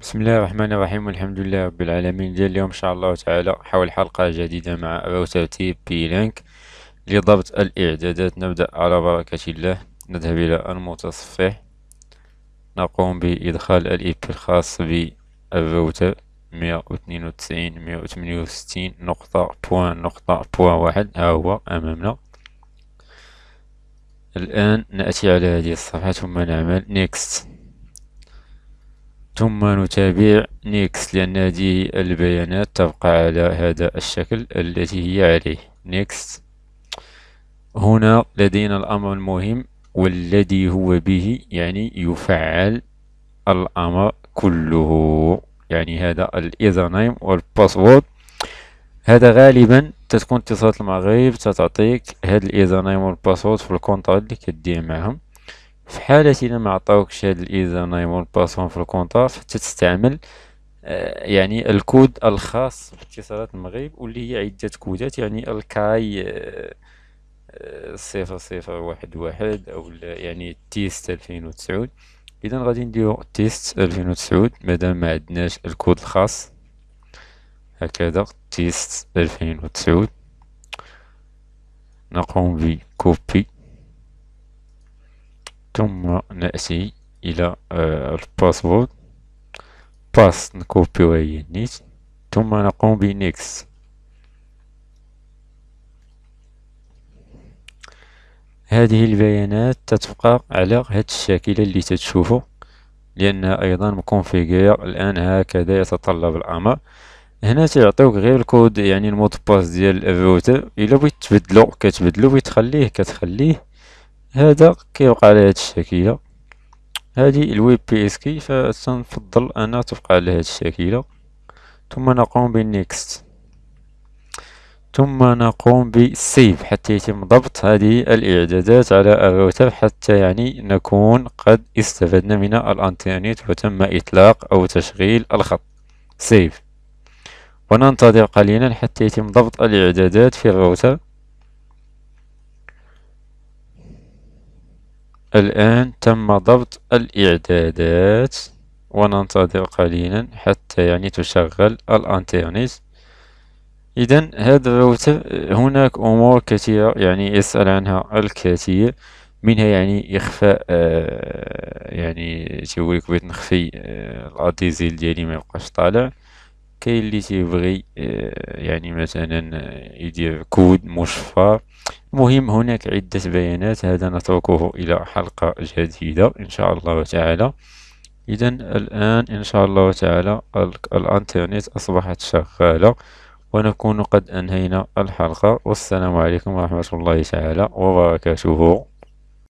بسم الله الرحمن الرحيم والحمد لله رب العالمين ديال اليوم ان شاء الله تعالى حول حلقه جديده مع راوتر تي بي لينك لضبط الاعدادات نبدا على بركه الله نذهب الى المتصفح نقوم بادخال الاي بي الخاص بالراوتر 192 168 نقطه بوان نقطه بوان واحد ها هو امامنا الان ناتي على هذه الصفحه ثم نعمل نيكست ثم نتابع نيكس لأن هذه البيانات تبقى على هذا الشكل التي هي عليه next هنا لدينا الأمر المهم والذي هو به يعني يفعل الأمر كله يعني هذا الايزر نيم والباسورد هذا غالبا تتكون اتصالات المغرب تتعطيك هذا الايزر نيم والباسورد في الكونتر اللي كدير معهم في حالة الا ما عطاوكش هاد الايزا نايم والباسون في الكونتار حتى تستعمل آه، يعني الكود الخاص باتصالات المغرب واللي هي عدة كودات يعني الكاي آه، آه، صفر صفر واحد واحد او يعني تيست الفين وتسعود اذا غادي نديرو تيست الفين وتسعود مادام ما عندناش الكود الخاص هكذا تيست الفين وتسعود نقوم بكوبي ثم نأتي إلى آه، الباسورد باس نكوبيو هي نيت ثم نقوم بنيكس هذه البيانات تتبقى على هذه الشكل اللي تتشوفوا لأنها أيضا مكونفيغير الآن هكذا يتطلب الأمر هنا تيعطيوك غير الكود يعني المود باس ديال الروتر الا بغيت تبدلو كتبدلو بغيت تخليه كتخليه هذا كيوقع على هاد الشكيله هذه الويب بي اس كي فسنفضل انا تبقى على هاد الشكيله ثم نقوم بالنيكست ثم نقوم بالسيف حتى يتم ضبط هذه الإعدادات على الروتر حتى يعني نكون قد استفدنا من الانترنت وتم إطلاق أو تشغيل الخط سيف وننتظر قليلا حتى يتم ضبط الإعدادات في الروتر الآن تم ضبط الإعدادات وننتظر قليلا حتى يعني تشغل الانترنت اذا هذا الروتر هناك امور كثيره يعني يسال عنها الكثير منها يعني اخفاء آه يعني تيقولك بغيت نخفي آه الاديزيل ديالي ما يبقاش طالع كاين اللي تيبغي آه، يعني مثلا آه، يدير كود مشفر المهم هناك عدة بيانات هذا نتركه إلى حلقة جديدة إن شاء الله تعالى إذا الآن إن شاء الله تعالى الأنترنت أصبحت شغالة ونكون قد أنهينا الحلقة والسلام عليكم ورحمة الله تعالى وبركاته